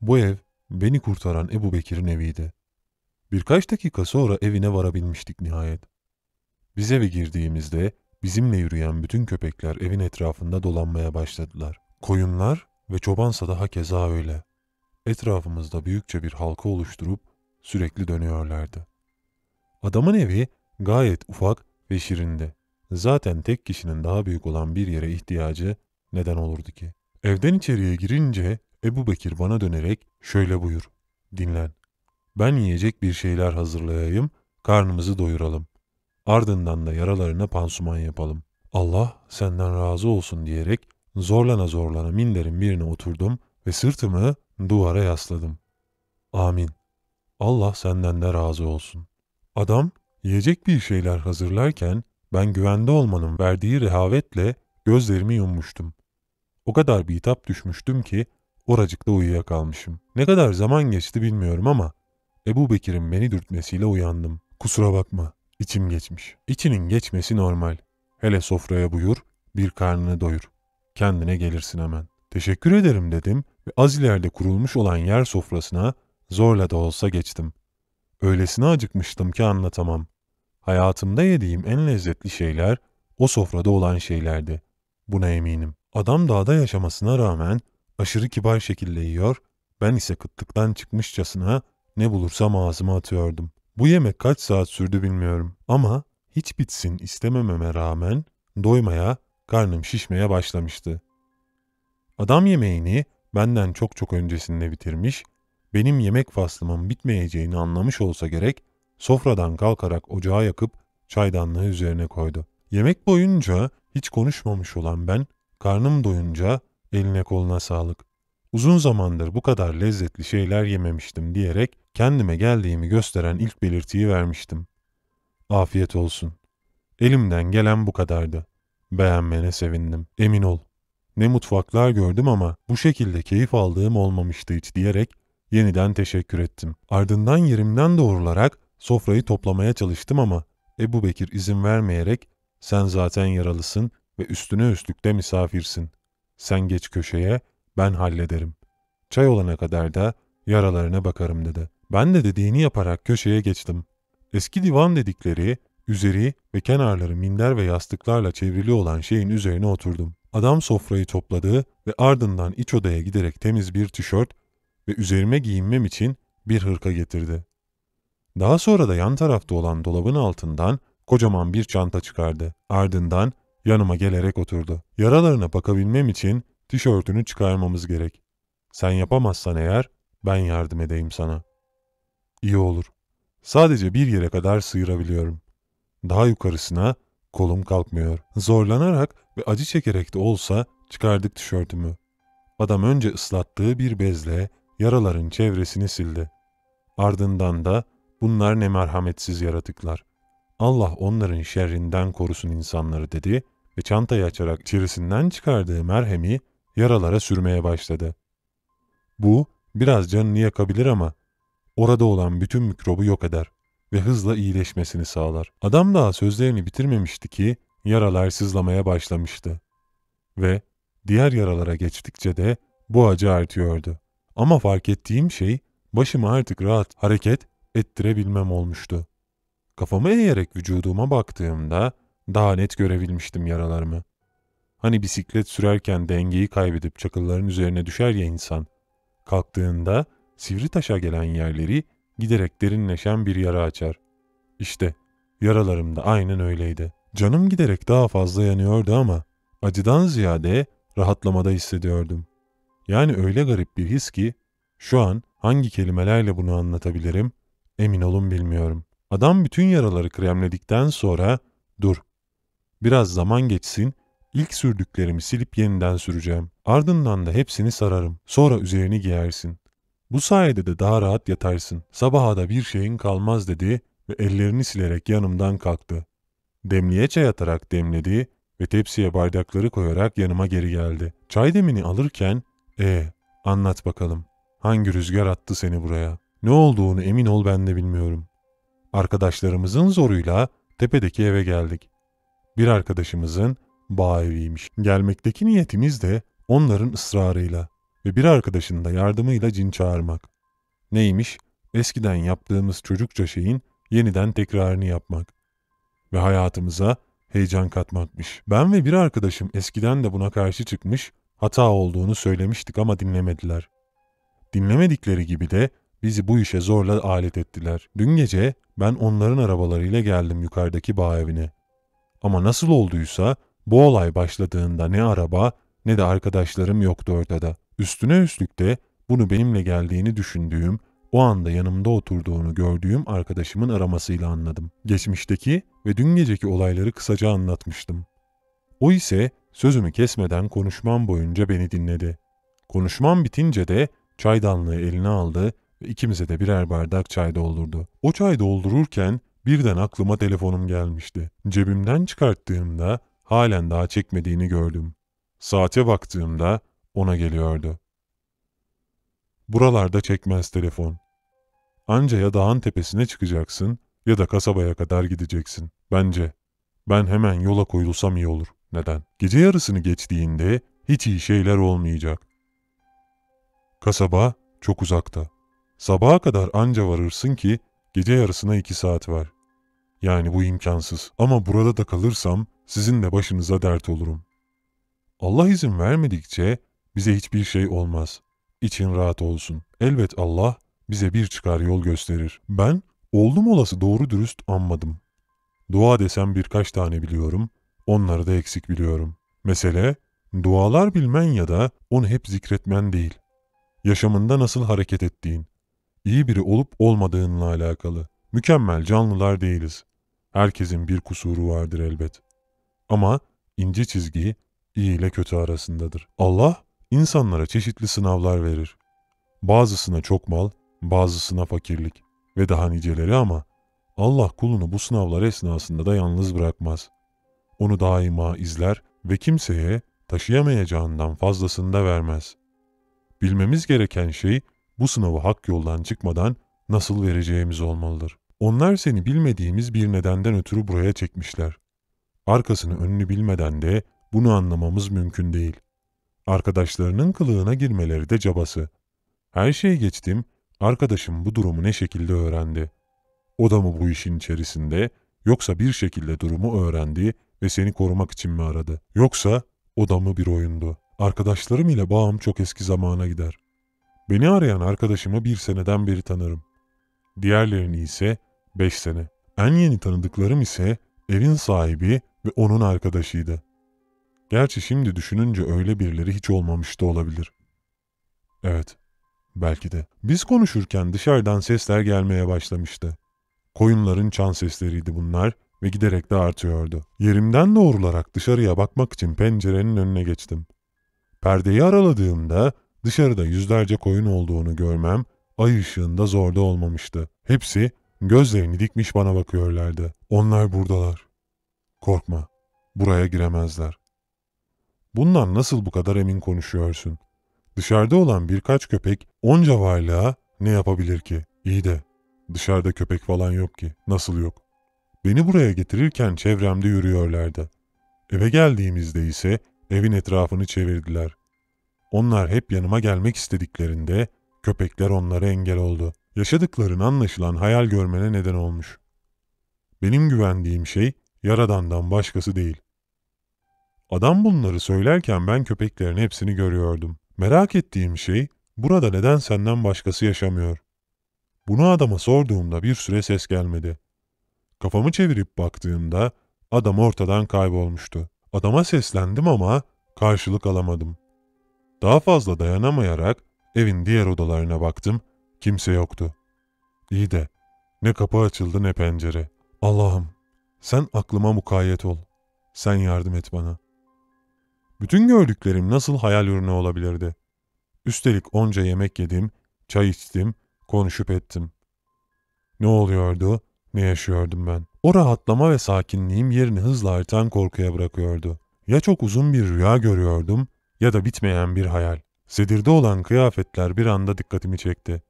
Bu ev beni kurtaran Ebu Bekir'in eviydi. Birkaç dakika sonra evine varabilmiştik nihayet. Biz eve girdiğimizde bizimle yürüyen bütün köpekler evin etrafında dolanmaya başladılar. Koyunlar ve çobansa daha keza öyle. Etrafımızda büyükçe bir halka oluşturup sürekli dönüyorlardı. Adamın evi gayet ufak ve şirindi. Zaten tek kişinin daha büyük olan bir yere ihtiyacı neden olurdu ki? Evden içeriye girince Ebu Bekir bana dönerek şöyle buyur, dinlen. Ben yiyecek bir şeyler hazırlayayım, karnımızı doyuralım. Ardından da yaralarına pansuman yapalım. Allah senden razı olsun diyerek zorlana zorlana minderin birine oturdum ve sırtımı duvara yasladım. Amin. Allah senden de razı olsun. Adam yiyecek bir şeyler hazırlarken ben güvende olmanın verdiği rehavetle gözlerimi yummuştum. O kadar bitap düşmüştüm ki Oracıkta uyuyakalmışım. Ne kadar zaman geçti bilmiyorum ama Ebu Bekir'in beni dürtmesiyle uyandım. Kusura bakma, içim geçmiş. İçinin geçmesi normal. Hele sofraya buyur, bir karnını doyur. Kendine gelirsin hemen. Teşekkür ederim dedim ve az ileride kurulmuş olan yer sofrasına zorla da olsa geçtim. Öylesine acıkmıştım ki anlatamam. Hayatımda yediğim en lezzetli şeyler o sofrada olan şeylerdi. Buna eminim. Adam dağda yaşamasına rağmen Aşırı kibar şekilde yiyor, ben ise kıtlıktan çıkmışçasına ne bulursam ağzıma atıyordum. Bu yemek kaç saat sürdü bilmiyorum ama hiç bitsin istemememe rağmen doymaya, karnım şişmeye başlamıştı. Adam yemeğini benden çok çok öncesinde bitirmiş, benim yemek faslımın bitmeyeceğini anlamış olsa gerek, sofradan kalkarak ocağı yakıp çaydanlığı üzerine koydu. Yemek boyunca hiç konuşmamış olan ben, karnım doyunca Eline koluna sağlık. Uzun zamandır bu kadar lezzetli şeyler yememiştim diyerek kendime geldiğimi gösteren ilk belirtiyi vermiştim. Afiyet olsun. Elimden gelen bu kadardı. Beğenmene sevindim. Emin ol. Ne mutfaklar gördüm ama bu şekilde keyif aldığım olmamıştı hiç diyerek yeniden teşekkür ettim. Ardından yerimden doğrularak sofrayı toplamaya çalıştım ama Ebu Bekir izin vermeyerek sen zaten yaralısın ve üstüne üstlük de misafirsin. Sen geç köşeye, ben hallederim. Çay olana kadar da yaralarına bakarım dedi. Ben de dediğini yaparak köşeye geçtim. Eski divan dedikleri, üzeri ve kenarları minder ve yastıklarla çevrili olan şeyin üzerine oturdum. Adam sofrayı topladı ve ardından iç odaya giderek temiz bir tişört ve üzerime giyinmem için bir hırka getirdi. Daha sonra da yan tarafta olan dolabın altından kocaman bir çanta çıkardı. Ardından Yanıma gelerek oturdu. Yaralarına bakabilmem için tişörtünü çıkarmamız gerek. Sen yapamazsan eğer ben yardım edeyim sana. İyi olur. Sadece bir yere kadar sıyırabiliyorum. Daha yukarısına kolum kalkmıyor. Zorlanarak ve acı çekerek de olsa çıkardık tişörtümü. Adam önce ıslattığı bir bezle yaraların çevresini sildi. Ardından da bunlar ne merhametsiz yaratıklar. Allah onların şerrinden korusun insanları dedi ve çantayı açarak içerisinden çıkardığı merhemi yaralara sürmeye başladı. Bu biraz canını yakabilir ama orada olan bütün mikrobu yok eder ve hızla iyileşmesini sağlar. Adam daha sözlerini bitirmemişti ki yaralar sızlamaya başlamıştı. Ve diğer yaralara geçtikçe de bu acı artıyordu. Ama fark ettiğim şey başımı artık rahat hareket ettirebilmem olmuştu. Kafamı eğerek vücuduma baktığımda daha net görebilmiştim yaralarımı. Hani bisiklet sürerken dengeyi kaybedip çakılların üzerine düşer ya insan. Kalktığında sivri taşa gelen yerleri giderek derinleşen bir yara açar. İşte yaralarım da aynen öyleydi. Canım giderek daha fazla yanıyordu ama acıdan ziyade rahatlamada hissediyordum. Yani öyle garip bir his ki şu an hangi kelimelerle bunu anlatabilirim emin olun bilmiyorum. Adam bütün yaraları kremledikten sonra dur Biraz zaman geçsin, ilk sürdüklerimi silip yeniden süreceğim. Ardından da hepsini sararım. Sonra üzerini giyersin. Bu sayede de daha rahat yatarsın. Sabaha da bir şeyin kalmaz dedi ve ellerini silerek yanımdan kalktı. Demliğe çay atarak demledi ve tepsiye bardakları koyarak yanıma geri geldi. Çay demini alırken, e ee, anlat bakalım. Hangi rüzgar attı seni buraya? Ne olduğunu emin ol ben de bilmiyorum. Arkadaşlarımızın zoruyla tepedeki eve geldik bir arkadaşımızın bağeviymiş. Gelmekteki niyetimiz de onların ısrarıyla ve bir arkadaşının da yardımıyla cin çağırmak. Neymiş? Eskiden yaptığımız çocukça şeyin yeniden tekrarını yapmak ve hayatımıza heyecan katmakmış. Ben ve bir arkadaşım eskiden de buna karşı çıkmış, hata olduğunu söylemiştik ama dinlemediler. Dinlemedikleri gibi de bizi bu işe zorla alet ettiler. Dün gece ben onların arabalarıyla geldim yukarıdaki bağ evine. Ama nasıl olduysa bu olay başladığında ne araba ne de arkadaşlarım yoktu ortada. Üstüne üstlük de bunu benimle geldiğini düşündüğüm, o anda yanımda oturduğunu gördüğüm arkadaşımın aramasıyla anladım. Geçmişteki ve dün geceki olayları kısaca anlatmıştım. O ise sözümü kesmeden konuşmam boyunca beni dinledi. Konuşmam bitince de çaydanlığı eline aldı ve ikimize de birer bardak çay doldurdu. O çay doldururken Birden aklıma telefonum gelmişti. Cebimden çıkarttığımda halen daha çekmediğini gördüm. Saate baktığımda ona geliyordu. Buralarda çekmez telefon. Anca ya dağın tepesine çıkacaksın ya da kasabaya kadar gideceksin. Bence. Ben hemen yola koyulsam iyi olur. Neden? Gece yarısını geçtiğinde hiç iyi şeyler olmayacak. Kasaba çok uzakta. Sabaha kadar anca varırsın ki Gece yarısına iki saat var. Yani bu imkansız. Ama burada da kalırsam sizin de başınıza dert olurum. Allah izin vermedikçe bize hiçbir şey olmaz. İçin rahat olsun. Elbet Allah bize bir çıkar yol gösterir. Ben oldum olası doğru dürüst anmadım. Dua desem birkaç tane biliyorum. Onları da eksik biliyorum. Mesele dualar bilmen ya da onu hep zikretmen değil. Yaşamında nasıl hareket ettiğin iyi biri olup olmadığınla alakalı. Mükemmel canlılar değiliz. Herkesin bir kusuru vardır elbet. Ama ince çizgi iyi ile kötü arasındadır. Allah insanlara çeşitli sınavlar verir. Bazısına çok mal, bazısına fakirlik ve daha niceleri ama Allah kulunu bu sınavlar esnasında da yalnız bırakmaz. Onu daima izler ve kimseye taşıyamayacağından fazlasını da vermez. Bilmemiz gereken şey bu sınavı hak yoldan çıkmadan nasıl vereceğimiz olmalıdır. Onlar seni bilmediğimiz bir nedenden ötürü buraya çekmişler. Arkasını önünü bilmeden de bunu anlamamız mümkün değil. Arkadaşlarının kılığına girmeleri de cabası. Her şeyi geçtim, arkadaşım bu durumu ne şekilde öğrendi? O da mı bu işin içerisinde, yoksa bir şekilde durumu öğrendi ve seni korumak için mi aradı? Yoksa o da mı bir oyundu? Arkadaşlarım ile bağım çok eski zamana gider. Beni arayan arkadaşımı bir seneden beri tanırım. Diğerlerini ise beş sene. En yeni tanıdıklarım ise evin sahibi ve onun arkadaşıydı. Gerçi şimdi düşününce öyle birileri hiç olmamış da olabilir. Evet, belki de. Biz konuşurken dışarıdan sesler gelmeye başlamıştı. Koyunların çan sesleriydi bunlar ve giderek de artıyordu. Yerimden doğrularak dışarıya bakmak için pencerenin önüne geçtim. Perdeyi araladığımda Dışarıda yüzlerce koyun olduğunu görmem ay ışığında zorda olmamıştı. Hepsi gözlerini dikmiş bana bakıyorlardı. Onlar buradalar. Korkma, buraya giremezler. Bundan nasıl bu kadar emin konuşuyorsun? Dışarıda olan birkaç köpek onca varlığa ne yapabilir ki? İyi de dışarıda köpek falan yok ki. Nasıl yok? Beni buraya getirirken çevremde yürüyorlardı. Eve geldiğimizde ise evin etrafını çevirdiler. Onlar hep yanıma gelmek istediklerinde köpekler onlara engel oldu. Yaşadıkların anlaşılan hayal görmene neden olmuş. Benim güvendiğim şey Yaradan'dan başkası değil. Adam bunları söylerken ben köpeklerin hepsini görüyordum. Merak ettiğim şey burada neden senden başkası yaşamıyor? Bunu adama sorduğumda bir süre ses gelmedi. Kafamı çevirip baktığımda adam ortadan kaybolmuştu. Adama seslendim ama karşılık alamadım. Daha fazla dayanamayarak evin diğer odalarına baktım. Kimse yoktu. İyi de ne kapı açıldı ne pencere. Allah'ım sen aklıma mukayyet ol. Sen yardım et bana. Bütün gördüklerim nasıl hayal ürünü olabilirdi? Üstelik onca yemek yedim, çay içtim, konuşup ettim. Ne oluyordu, ne yaşıyordum ben? O rahatlama ve sakinliğim yerini hızla artan korkuya bırakıyordu. Ya çok uzun bir rüya görüyordum ya da bitmeyen bir hayal. Sedirde olan kıyafetler bir anda dikkatimi çekti.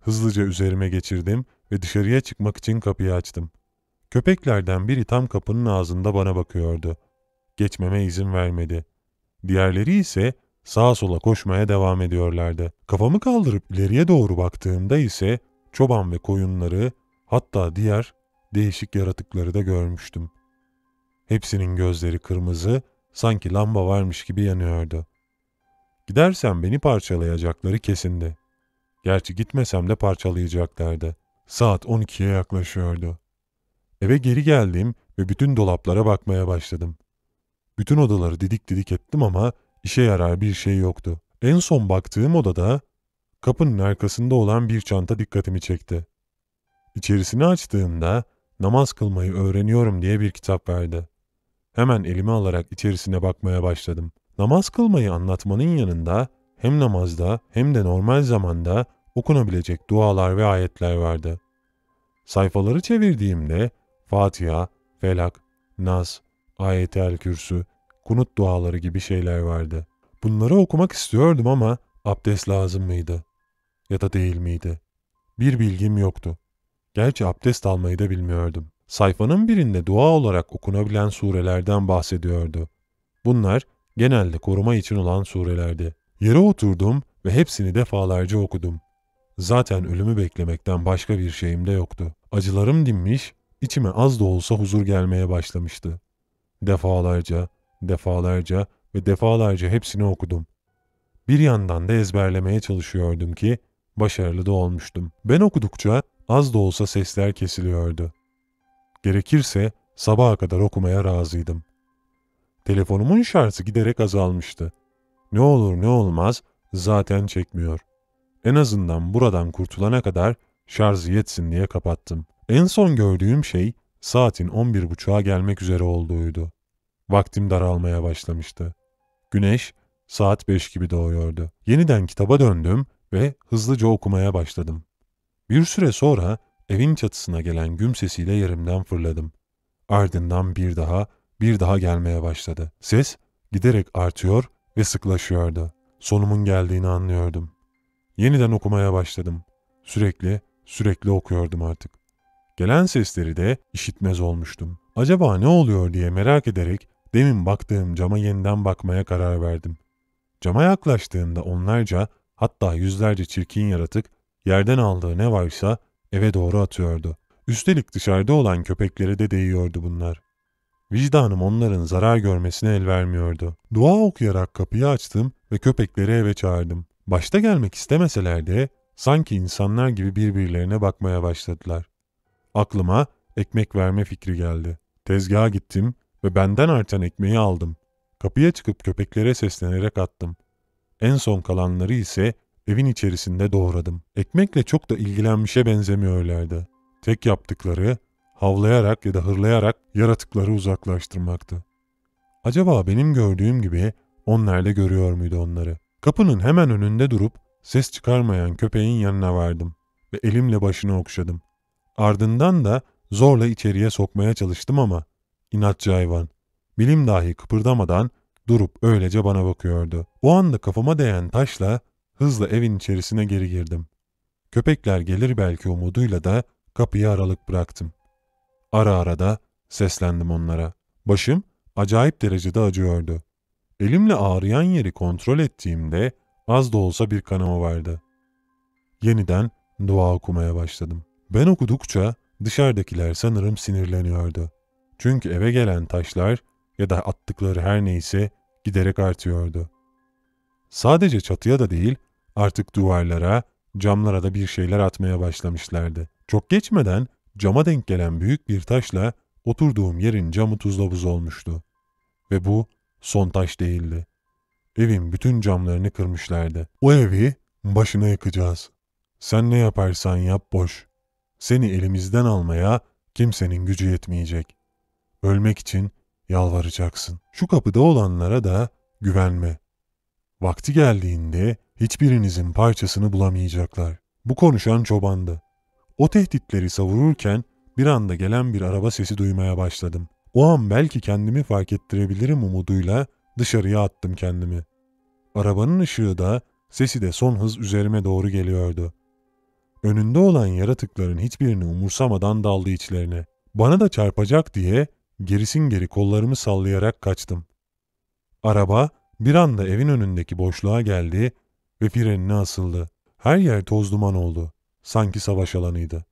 Hızlıca üzerime geçirdim ve dışarıya çıkmak için kapıyı açtım. Köpeklerden biri tam kapının ağzında bana bakıyordu. Geçmeme izin vermedi. Diğerleri ise sağa sola koşmaya devam ediyorlardı. Kafamı kaldırıp ileriye doğru baktığımda ise çoban ve koyunları hatta diğer değişik yaratıkları da görmüştüm. Hepsinin gözleri kırmızı Sanki lamba varmış gibi yanıyordu. Gidersem beni parçalayacakları kesindi. Gerçi gitmesem de parçalayacaklardı. Saat 12'ye yaklaşıyordu. Eve geri geldim ve bütün dolaplara bakmaya başladım. Bütün odaları didik didik ettim ama işe yarar bir şey yoktu. En son baktığım odada kapının arkasında olan bir çanta dikkatimi çekti. İçerisini açtığımda namaz kılmayı öğreniyorum diye bir kitap verdi. Hemen elimi alarak içerisine bakmaya başladım. Namaz kılmayı anlatmanın yanında hem namazda hem de normal zamanda okunabilecek dualar ve ayetler vardı. Sayfaları çevirdiğimde Fatiha, Felak, Nas, Ayet-i El Kürsü, Kunut duaları gibi şeyler vardı. Bunları okumak istiyordum ama abdest lazım mıydı? Ya da değil miydi? Bir bilgim yoktu. Gerçi abdest almayı da bilmiyordum sayfanın birinde dua olarak okunabilen surelerden bahsediyordu. Bunlar genelde koruma için olan surelerdi. Yere oturdum ve hepsini defalarca okudum. Zaten ölümü beklemekten başka bir şeyim de yoktu. Acılarım dinmiş, içime az da olsa huzur gelmeye başlamıştı. Defalarca, defalarca ve defalarca hepsini okudum. Bir yandan da ezberlemeye çalışıyordum ki başarılı da olmuştum. Ben okudukça az da olsa sesler kesiliyordu. Gerekirse sabaha kadar okumaya razıydım. Telefonumun şarjı giderek azalmıştı. Ne olur ne olmaz zaten çekmiyor. En azından buradan kurtulana kadar şarjı yetsin diye kapattım. En son gördüğüm şey saatin 11.30'a gelmek üzere olduğuydu. Vaktim daralmaya başlamıştı. Güneş saat 5 gibi doğuyordu. Yeniden kitaba döndüm ve hızlıca okumaya başladım. Bir süre sonra Evin çatısına gelen güm sesiyle yerimden fırladım. Ardından bir daha, bir daha gelmeye başladı. Ses giderek artıyor ve sıklaşıyordu. Sonumun geldiğini anlıyordum. Yeniden okumaya başladım. Sürekli, sürekli okuyordum artık. Gelen sesleri de işitmez olmuştum. Acaba ne oluyor diye merak ederek demin baktığım cama yeniden bakmaya karar verdim. Cama yaklaştığımda onlarca hatta yüzlerce çirkin yaratık yerden aldığı ne varsa eve doğru atıyordu. Üstelik dışarıda olan köpeklere de değiyordu bunlar. Vicdanım onların zarar görmesine el vermiyordu. Dua okuyarak kapıyı açtım ve köpekleri eve çağırdım. Başta gelmek istemeseler de sanki insanlar gibi birbirlerine bakmaya başladılar. Aklıma ekmek verme fikri geldi. Tezgaha gittim ve benden artan ekmeği aldım. Kapıya çıkıp köpeklere seslenerek attım. En son kalanları ise Evin içerisinde doğradım. Ekmekle çok da ilgilenmişe benzemiyorlardı. Tek yaptıkları havlayarak ya da hırlayarak yaratıkları uzaklaştırmaktı. Acaba benim gördüğüm gibi onlar da görüyor muydu onları? Kapının hemen önünde durup ses çıkarmayan köpeğin yanına vardım ve elimle başını okşadım. Ardından da zorla içeriye sokmaya çalıştım ama inatçı hayvan. Bilim dahi kıpırdamadan durup öylece bana bakıyordu. O anda kafama değen taşla Hızla evin içerisine geri girdim. Köpekler gelir belki umuduyla da kapıyı aralık bıraktım. Ara ara da seslendim onlara. Başım acayip derecede acıyordu. Elimle ağrıyan yeri kontrol ettiğimde az da olsa bir kanama vardı. Yeniden dua okumaya başladım. Ben okudukça dışarıdakiler sanırım sinirleniyordu. Çünkü eve gelen taşlar ya da attıkları her neyse giderek artıyordu. Sadece çatıya da değil, Artık duvarlara, camlara da bir şeyler atmaya başlamışlardı. Çok geçmeden cama denk gelen büyük bir taşla oturduğum yerin camı tuzla buz olmuştu. Ve bu son taş değildi. Evin bütün camlarını kırmışlardı. O evi başına yıkacağız. Sen ne yaparsan yap boş. Seni elimizden almaya kimsenin gücü yetmeyecek. Ölmek için yalvaracaksın. Şu kapıda olanlara da güvenme. Vakti geldiğinde hiçbirinizin parçasını bulamayacaklar. Bu konuşan çobandı. O tehditleri savururken bir anda gelen bir araba sesi duymaya başladım. O an belki kendimi fark ettirebilirim umuduyla dışarıya attım kendimi. Arabanın ışığı da sesi de son hız üzerime doğru geliyordu. Önünde olan yaratıkların hiçbirini umursamadan daldı içlerine. Bana da çarpacak diye gerisin geri kollarımı sallayarak kaçtım. Araba bir anda evin önündeki boşluğa geldi ve frenine asıldı. Her yer toz duman oldu. Sanki savaş alanıydı.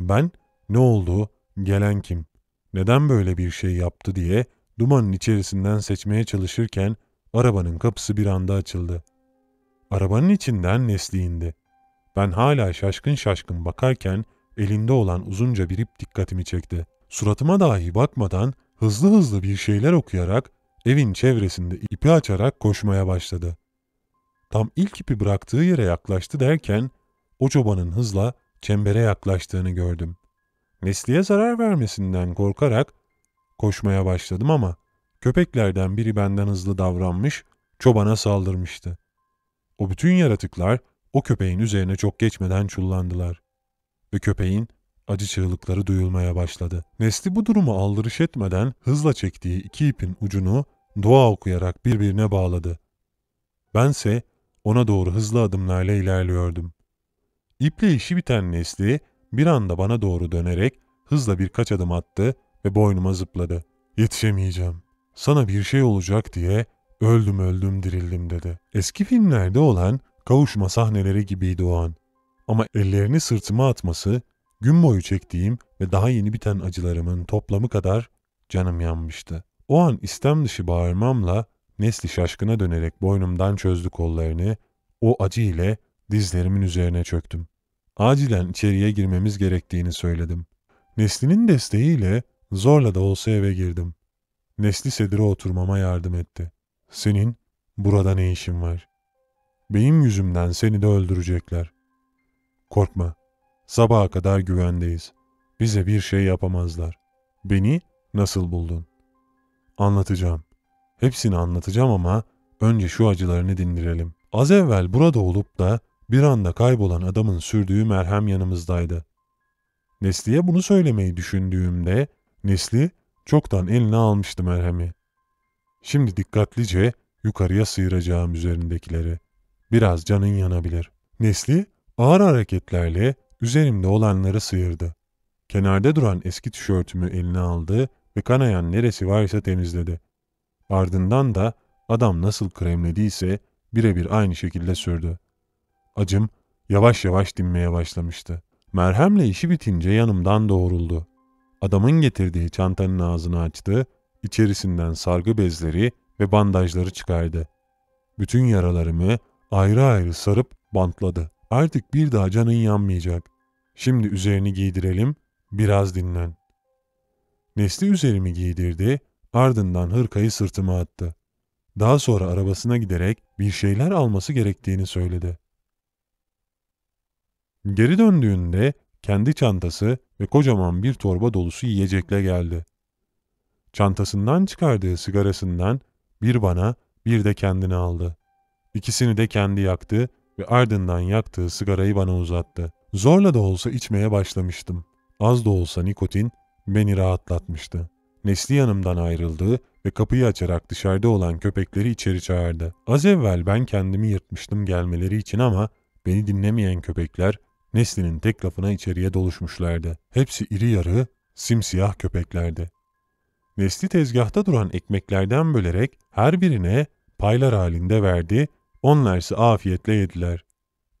Ben ne oldu, gelen kim, neden böyle bir şey yaptı diye dumanın içerisinden seçmeye çalışırken arabanın kapısı bir anda açıldı. Arabanın içinden Nesli indi. Ben hala şaşkın şaşkın bakarken elinde olan uzunca bir ip dikkatimi çekti. Suratıma dahi bakmadan hızlı hızlı bir şeyler okuyarak evin çevresinde ipi açarak koşmaya başladı. Tam ilk ipi bıraktığı yere yaklaştı derken o çobanın hızla çembere yaklaştığını gördüm. Nesli'ye zarar vermesinden korkarak koşmaya başladım ama köpeklerden biri benden hızlı davranmış, çobana saldırmıştı. O bütün yaratıklar o köpeğin üzerine çok geçmeden çullandılar. Ve köpeğin acı çığlıkları duyulmaya başladı. Nesli bu durumu aldırış etmeden hızla çektiği iki ipin ucunu dua okuyarak birbirine bağladı. Bense ona doğru hızlı adımlarla ilerliyordum. İple işi biten Nesli bir anda bana doğru dönerek hızla birkaç adım attı ve boynuma zıpladı. Yetişemeyeceğim. Sana bir şey olacak diye öldüm öldüm dirildim dedi. Eski filmlerde olan kavuşma sahneleri gibiydi o an. Ama ellerini sırtıma atması, gün boyu çektiğim ve daha yeni biten acılarımın toplamı kadar canım yanmıştı. O an istem dışı bağırmamla Nesli şaşkına dönerek boynumdan çözdü kollarını, o acı ile dizlerimin üzerine çöktüm. Acilen içeriye girmemiz gerektiğini söyledim. Nesli'nin desteğiyle zorla da olsa eve girdim. Nesli sedire oturmama yardım etti. Senin burada ne işin var? Benim yüzümden seni de öldürecekler. Korkma. Sabaha kadar güvendeyiz. Bize bir şey yapamazlar. Beni nasıl buldun? Anlatacağım. Hepsini anlatacağım ama önce şu acılarını dindirelim. Az evvel burada olup da bir anda kaybolan adamın sürdüğü merhem yanımızdaydı. Nesli'ye bunu söylemeyi düşündüğümde Nesli çoktan eline almıştı merhemi. Şimdi dikkatlice yukarıya sıyıracağım üzerindekileri. Biraz canın yanabilir. Nesli ağır hareketlerle üzerimde olanları sıyırdı. Kenarda duran eski tişörtümü eline aldı ve kanayan neresi varsa temizledi. Ardından da adam nasıl kremlediyse birebir aynı şekilde sürdü. Acım yavaş yavaş dinmeye başlamıştı. Merhemle işi bitince yanımdan doğruldu. Adamın getirdiği çantanın ağzını açtı, içerisinden sargı bezleri ve bandajları çıkardı. Bütün yaralarımı ayrı ayrı sarıp bantladı. Artık bir daha canın yanmayacak. Şimdi üzerini giydirelim, biraz dinlen. Nesli üzerimi giydirdi Ardından hırkayı sırtıma attı. Daha sonra arabasına giderek bir şeyler alması gerektiğini söyledi. Geri döndüğünde kendi çantası ve kocaman bir torba dolusu yiyecekle geldi. Çantasından çıkardığı sigarasından bir bana bir de kendine aldı. İkisini de kendi yaktı ve ardından yaktığı sigarayı bana uzattı. Zorla da olsa içmeye başlamıştım. Az da olsa nikotin beni rahatlatmıştı. Nesli yanımdan ayrıldı ve kapıyı açarak dışarıda olan köpekleri içeri çağırdı. Az evvel ben kendimi yırtmıştım gelmeleri için ama beni dinlemeyen köpekler Nesli'nin tek lafına içeriye doluşmuşlardı. Hepsi iri yarı, simsiyah köpeklerdi. Nesli tezgahta duran ekmeklerden bölerek her birine paylar halinde verdi, onlarsa afiyetle yediler.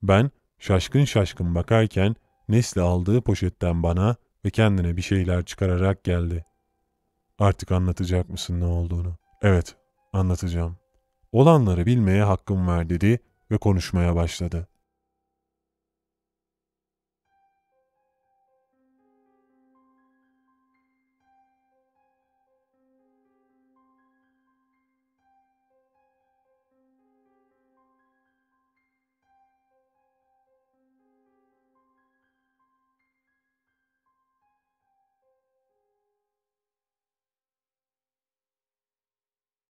Ben şaşkın şaşkın bakarken Nesli aldığı poşetten bana ve kendine bir şeyler çıkararak geldi.'' Artık anlatacak mısın ne olduğunu? Evet, anlatacağım. Olanları bilmeye hakkım var dedi ve konuşmaya başladı.